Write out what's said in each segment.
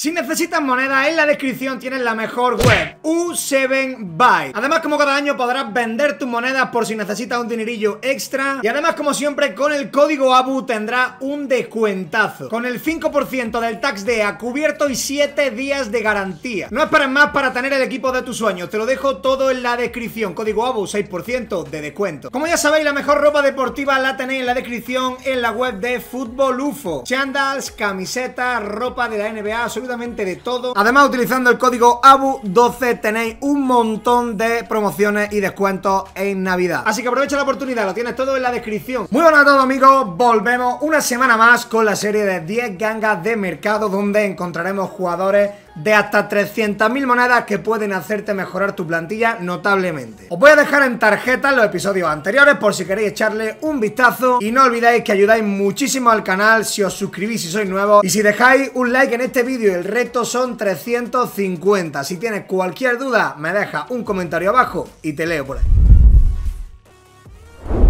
Si necesitas moneda, en la descripción tienes la mejor web, U7Buy. Además, como cada año, podrás vender tus monedas por si necesitas un dinerillo extra. Y además, como siempre, con el código ABU tendrás un descuentazo. Con el 5% del tax de a cubierto y 7 días de garantía. No esperes más para tener el equipo de tus sueños. Te lo dejo todo en la descripción. Código ABU, 6% de descuento. Como ya sabéis, la mejor ropa deportiva la tenéis en la descripción en la web de Fútbol UFO. Chandals, camisetas, ropa de la NBA, de todo. Además, utilizando el código ABU12 tenéis un montón de promociones y descuentos en Navidad. Así que aprovecha la oportunidad, lo tienes todo en la descripción. Muy buenas a todos amigos, volvemos una semana más con la serie de 10 gangas de mercado donde encontraremos jugadores de hasta 300.000 monedas que pueden hacerte mejorar tu plantilla notablemente. Os voy a dejar en tarjeta los episodios anteriores por si queréis echarle un vistazo y no olvidáis que ayudáis muchísimo al canal si os suscribís si sois nuevos y si dejáis un like en este vídeo el reto son 350. Si tienes cualquier duda me deja un comentario abajo y te leo por ahí.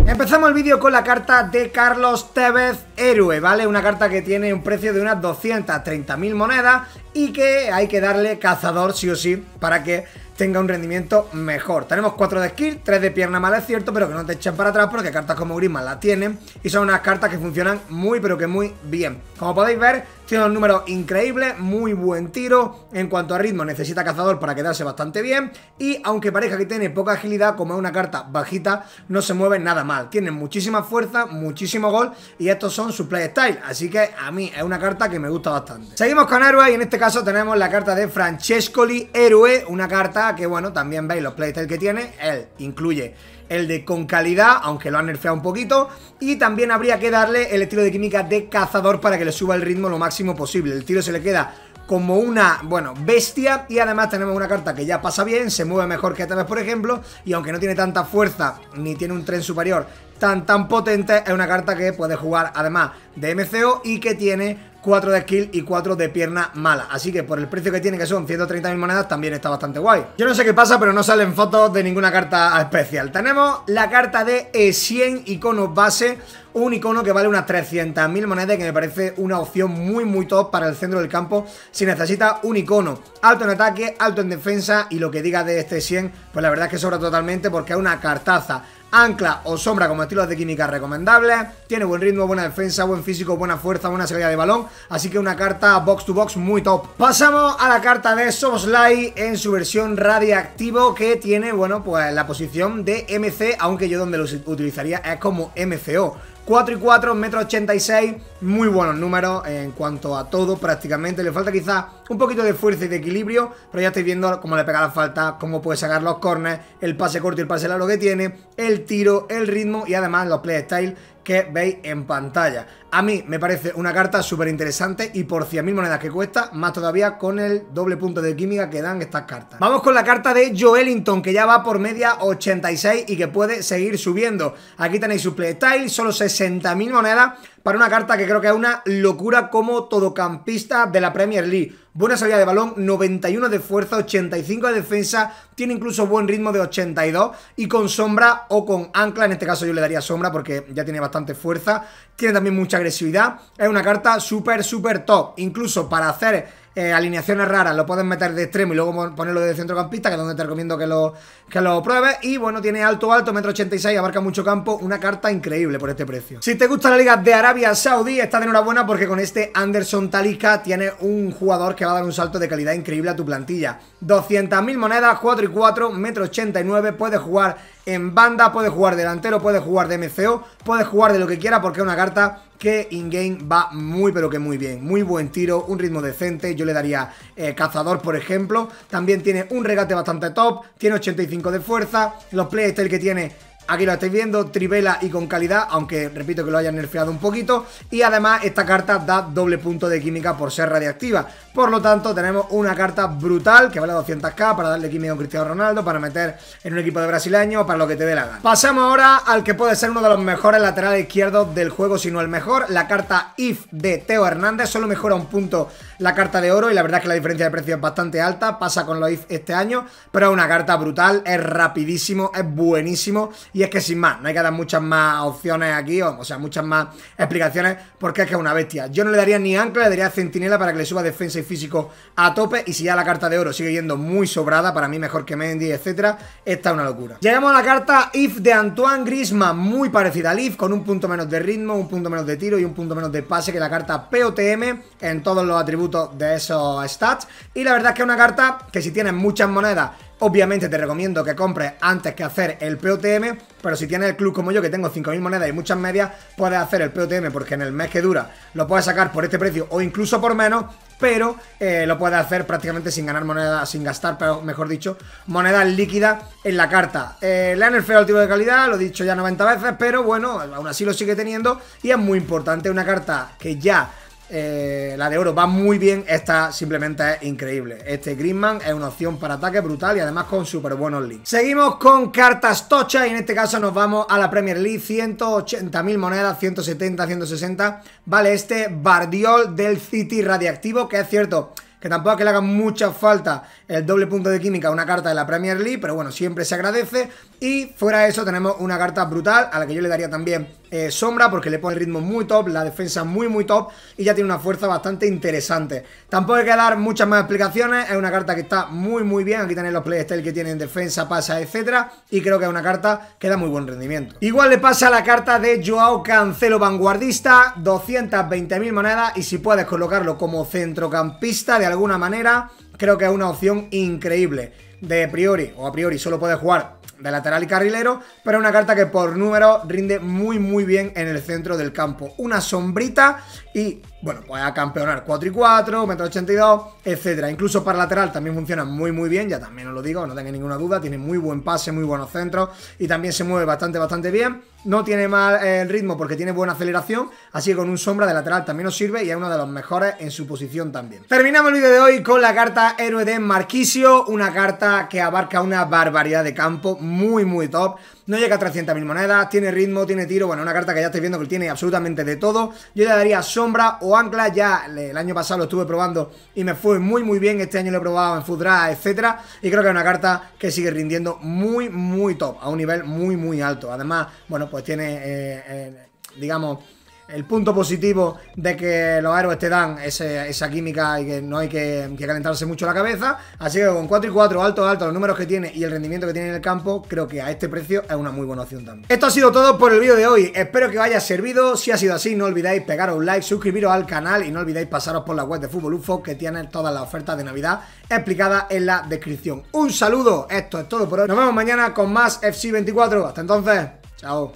Empezamos el vídeo con la carta de Carlos Tevez, héroe, ¿vale? Una carta que tiene un precio de unas 230.000 monedas y que hay que darle cazador sí o sí para que tenga un rendimiento mejor. Tenemos 4 de skill, 3 de pierna mala, es cierto, pero que no te echen para atrás porque cartas como grima las tienen y son unas cartas que funcionan muy pero que muy bien. Como podéis ver, tiene un número increíble, muy buen tiro, en cuanto a ritmo necesita cazador para quedarse bastante bien y aunque parezca que tiene poca agilidad, como es una carta bajita, no se mueve nada mal. Tiene muchísima fuerza, muchísimo gol y estos son sus playstyle, así que a mí es una carta que me gusta bastante. Seguimos con héroes y en este este caso tenemos la carta de Francescoli, héroe, una carta que, bueno, también veis los playstyle que tiene. Él incluye el de con calidad, aunque lo ha nerfeado un poquito. Y también habría que darle el estilo de química de cazador para que le suba el ritmo lo máximo posible. El tiro se le queda como una, bueno, bestia y además tenemos una carta que ya pasa bien, se mueve mejor que vez por ejemplo y aunque no tiene tanta fuerza ni tiene un tren superior tan tan potente, es una carta que puede jugar además de MCO y que tiene 4 de skill y 4 de pierna mala. Así que por el precio que tiene, que son 130.000 monedas, también está bastante guay. Yo no sé qué pasa, pero no salen fotos de ninguna carta especial. Tenemos la carta de E100 icono base, un icono que vale unas 300.000 monedas que me parece una opción muy muy top para el centro del campo si necesita un icono alto en ataque, alto en defensa y lo que diga de este 100 pues la verdad es que sobra totalmente porque es una cartaza Ancla o sombra como estilos de química recomendable. Tiene buen ritmo, buena defensa, buen físico, buena fuerza, buena salida de balón. Así que una carta box to box muy top. Pasamos a la carta de Soboslai en su versión radiactivo que tiene, bueno, pues la posición de MC, aunque yo donde lo utilizaría es como MCO 4 y 4, 1,86, m muy buenos números en cuanto a todo prácticamente. Le falta quizá un poquito de fuerza y de equilibrio, pero ya estoy viendo cómo le pega la falta, cómo puede sacar los corners, el pase corto y el pase largo que tiene, el tiro, el ritmo y además los play style que veis en pantalla. A mí me parece una carta súper interesante y por 100.000 monedas que cuesta, más todavía con el doble punto de química que dan estas cartas. Vamos con la carta de Joelinton, que ya va por media 86 y que puede seguir subiendo. Aquí tenéis su playstyle, solo 60.000 monedas, para una carta que creo que es una locura como todocampista de la Premier League. Buena salida de balón, 91 de fuerza, 85 de defensa, tiene incluso buen ritmo de 82 y con sombra o con ancla, en este caso yo le daría sombra porque ya tiene bastante fuerza, tiene también mucha agresividad, es una carta súper, súper top, incluso para hacer eh, alineaciones raras, lo puedes meter de extremo y luego ponerlo de centrocampista, que es donde te recomiendo que lo, lo pruebes. Y bueno, tiene alto, alto, metro 86, abarca mucho campo, una carta increíble por este precio. Si te gusta la liga de Arabia Saudí, estás de enhorabuena porque con este Anderson Talica tienes un jugador que va a dar un salto de calidad increíble a tu plantilla. 200.000 monedas, 4 y 4, metro 89, puedes jugar en banda, puede jugar delantero, puede jugar de MCO, puede jugar de lo que quiera porque es una carta que in-game va muy pero que muy bien. Muy buen tiro, un ritmo decente, yo le daría eh, cazador por ejemplo. También tiene un regate bastante top, tiene 85 de fuerza, los playstyle que tiene Aquí lo estáis viendo, trivela y con calidad, aunque repito que lo hayan nerfeado un poquito. Y además esta carta da doble punto de química por ser radiactiva. Por lo tanto tenemos una carta brutal que vale 200k para darle química a Cristiano Ronaldo, para meter en un equipo de brasileño, para lo que te dé la gana. Pasamos ahora al que puede ser uno de los mejores laterales izquierdos del juego, si no el mejor. La carta IF de Teo Hernández solo mejora un punto la carta de oro y la verdad es que la diferencia de precio es bastante alta. Pasa con los IF este año, pero es una carta brutal, es rapidísimo, es buenísimo y es que sin más, no hay que dar muchas más opciones aquí, o, sea, muchas más explicaciones, porque es que es una bestia. Yo no le daría ni ancla, le daría centinela para que le suba defensa y físico a tope. Y si ya la carta de oro sigue yendo muy sobrada, para mí mejor que Mendy, etcétera, Está es una locura. Llegamos a la carta If de Antoine Grisma, muy parecida al If, con un punto menos de ritmo, un punto menos de tiro y un punto menos de pase que la carta POTM en todos los atributos de esos stats. Y la verdad es que es una carta que si tienes muchas monedas Obviamente te recomiendo que compres antes que hacer el POTM, pero si tienes el club como yo que tengo 5.000 monedas y muchas medias, puedes hacer el POTM porque en el mes que dura lo puedes sacar por este precio o incluso por menos, pero eh, lo puedes hacer prácticamente sin ganar monedas, sin gastar, pero mejor dicho, monedas líquida en la carta. Eh, le han tipo de calidad, lo he dicho ya 90 veces, pero bueno, aún así lo sigue teniendo y es muy importante una carta que ya eh, la de oro va muy bien, esta simplemente es increíble. Este Grimman es una opción para ataque brutal y además con súper buenos links. Seguimos con cartas tochas y en este caso nos vamos a la Premier League, 180.000 monedas, 170, 160. Vale, este Bardiol del City Radiactivo, que es cierto que tampoco es que le haga mucha falta el doble punto de química a una carta de la Premier League, pero bueno, siempre se agradece. Y fuera de eso tenemos una carta brutal a la que yo le daría también eh, sombra porque le pone el ritmo muy top, la defensa muy muy top y ya tiene una fuerza bastante interesante. Tampoco hay que dar muchas más explicaciones, es una carta que está muy muy bien, aquí tenéis los playstyle que tienen defensa, pasa, etcétera y creo que es una carta que da muy buen rendimiento. Igual le pasa a la carta de Joao Cancelo Vanguardista, 220.000 monedas y si puedes colocarlo como centrocampista de alguna manera, creo que es una opción increíble. De priori o a priori solo puedes jugar de lateral y carrilero, pero es una carta que por número rinde muy muy bien en el centro del campo. Una sombrita y, bueno, Puede a campeonar 4 y 4, metro 82, etcétera. Incluso para lateral también funciona muy muy bien, ya también os lo digo, no tengáis ninguna duda, tiene muy buen pase, muy buenos centros y también se mueve bastante bastante bien. No tiene mal eh, el ritmo porque tiene buena aceleración, así que con un sombra de lateral también nos sirve y es uno de los mejores en su posición también. Terminamos el vídeo de hoy con la carta héroe de Marquisio, una carta que abarca una barbaridad de campo muy muy top. No llega a 300.000 monedas, tiene ritmo, tiene tiro, bueno, una carta que ya estáis viendo que tiene absolutamente de todo. Yo le daría sombra o ancla, ya el año pasado lo estuve probando y me fue muy muy bien, este año lo he probado en Fudra, etcétera, y creo que es una carta que sigue rindiendo muy muy top, a un nivel muy muy alto. Además, bueno, pues tiene, eh, eh, digamos el punto positivo de que los héroes te dan esa química y que no hay que, calentarse mucho la cabeza. Así que con 4 y 4, alto, alto, los números que tiene y el rendimiento que tiene en el campo, creo que a este precio es una muy buena opción también. Esto ha sido todo por el vídeo de hoy. Espero que os haya servido. Si ha sido así, no olvidéis pegaros un like, suscribiros al canal y no olvidéis pasaros por la web de Fútbol UFO que tienen todas las ofertas de Navidad explicadas en la descripción. Un saludo, esto es todo por hoy. Nos vemos mañana con más FC24. Hasta entonces, chao.